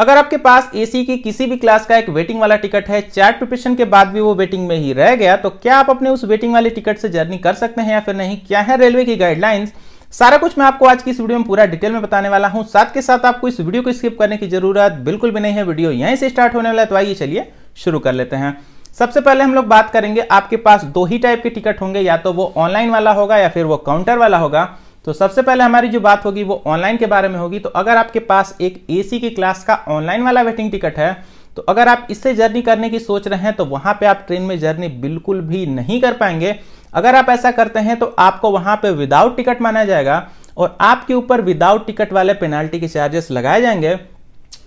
अगर आपके पास एसी की किसी भी क्लास का एक वेटिंग वाला टिकट है चैट प्रिपरेशन के बाद भी वो वेटिंग में ही रह गया तो क्या आप अपने उस वेटिंग वाले टिकट से जर्नी कर सकते हैं या फिर नहीं क्या है रेलवे की गाइडलाइंस सारा कुछ मैं आपको आज की इस वीडियो में पूरा डिटेल में बताने वाला हूं साथ के साथ आपको इस वीडियो को स्किप करने की जरूरत बिल्कुल भी नहीं है वीडियो यहीं से स्टार्ट होने वाला है तो आइए चलिए शुरू कर लेते हैं सबसे पहले हम लोग बात करेंगे आपके पास दो ही टाइप के टिकट होंगे या तो वो ऑनलाइन वाला होगा या फिर वो काउंटर वाला होगा तो सबसे पहले हमारी जो बात होगी वो ऑनलाइन के बारे में होगी तो अगर आपके पास एक एसी की क्लास का ऑनलाइन वाला वेटिंग टिकट है तो अगर आप इससे जर्नी करने की सोच रहे हैं तो वहां पे आप ट्रेन में जर्नी बिल्कुल भी नहीं कर पाएंगे अगर आप ऐसा करते हैं तो आपको वहां पे विदाउट टिकट माना जाएगा और आपके ऊपर विदाउट टिकट वाले पेनाल्टी के चार्जेस लगाए जाएंगे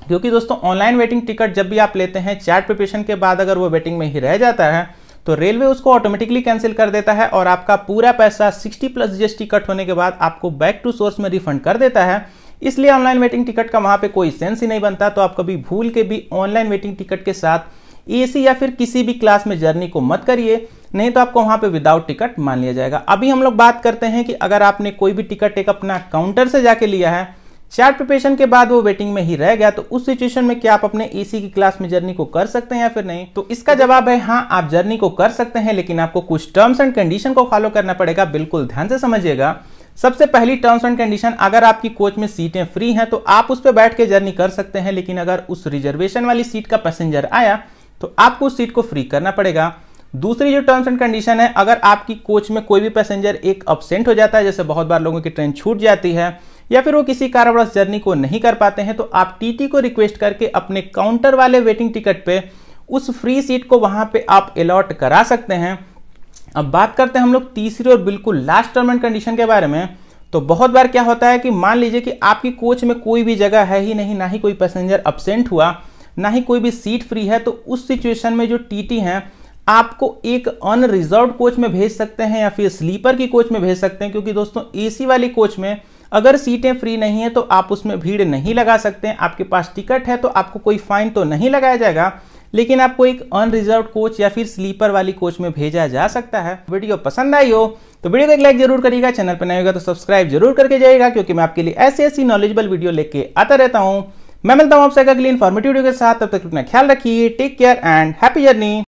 क्योंकि दोस्तों ऑनलाइन वेटिंग टिकट जब भी आप लेते हैं चैट प्रिपरेशन के बाद अगर वो वेटिंग में ही रह जाता है तो रेलवे उसको ऑटोमेटिकली कैंसिल कर देता है और आपका पूरा पैसा 60 प्लस जीएसटी कट होने के बाद आपको बैक टू सोर्स में रिफंड कर देता है इसलिए ऑनलाइन वेटिंग टिकट का वहाँ पे कोई सेंस ही नहीं बनता तो आप कभी भूल के भी ऑनलाइन वेटिंग टिकट के साथ एसी या फिर किसी भी क्लास में जर्नी को मत करिए नहीं तो आपको वहाँ पे विदाउट टिकट मान लिया जाएगा अभी हम लोग बात करते हैं कि अगर आपने कोई भी टिकट एक अपना काउंटर से जाके लिया है चार्ट प्रिपरेशन के बाद वो वेटिंग में ही रह गया तो उस सिचुएशन में क्या आप अपने एसी की क्लास में जर्नी को कर सकते हैं या फिर नहीं तो इसका जवाब है हाँ आप जर्नी को कर सकते हैं लेकिन आपको कुछ टर्म्स एंड कंडीशन को फॉलो करना पड़ेगा बिल्कुल ध्यान से समझिएगा सबसे पहली टर्म्स एंड कंडीशन अगर आपकी कोच में सीटें फ्री हैं तो आप उस पर बैठ के जर्नी कर सकते हैं लेकिन अगर उस रिजर्वेशन वाली सीट का पैसेंजर आया तो आपको उस सीट को फ्री करना पड़ेगा दूसरी जो टर्म्स एंड कंडीशन है अगर आपकी कोच में कोई भी पैसेंजर एक अपसेंट हो जाता है जैसे बहुत बार लोगों की ट्रेन छूट जाती है या फिर वो किसी कारणवश जर्नी को नहीं कर पाते हैं तो आप टीटी को रिक्वेस्ट करके अपने काउंटर वाले वेटिंग टिकट पे उस फ्री सीट को वहां पे आप अलॉट करा सकते हैं अब बात करते हैं हम लोग तीसरी और बिल्कुल लास्ट टर्म एंड कंडीशन के बारे में तो बहुत बार क्या होता है कि मान लीजिए कि आपकी कोच में कोई भी जगह है ही नहीं ना ही कोई पैसेंजर अपसेंट हुआ ना ही कोई भी सीट फ्री है तो उस सिचुएशन में जो टी हैं आपको एक अनरिजर्व कोच में भेज सकते हैं या फिर स्लीपर की कोच में भेज सकते हैं क्योंकि दोस्तों एसी वाली कोच में अगर सीटें फ्री नहीं है तो आप उसमें भीड़ नहीं लगा सकते आपके पास टिकट है तो आपको कोई फाइन तो नहीं लगाया जाएगा लेकिन आपको एक अनरिजर्व कोच या फिर स्लीपर वाली कोच में भेजा जा सकता है वीडियो पसंद आई हो तो वीडियो को एक लाइक जरूर करिएगा चैनल पर नहीं होगा तो सब्सक्राइब जरूर करके जाएगा क्योंकि मैं आपके लिए ऐसी ऐसी नॉलेजेबल वीडियो लेके आता रहता हूं मैं मिलता हूँ आपसे अगली इन्फॉर्मेटिव वीडियो के साथ तब तक अपना ख्याल रखिए take care and happy journey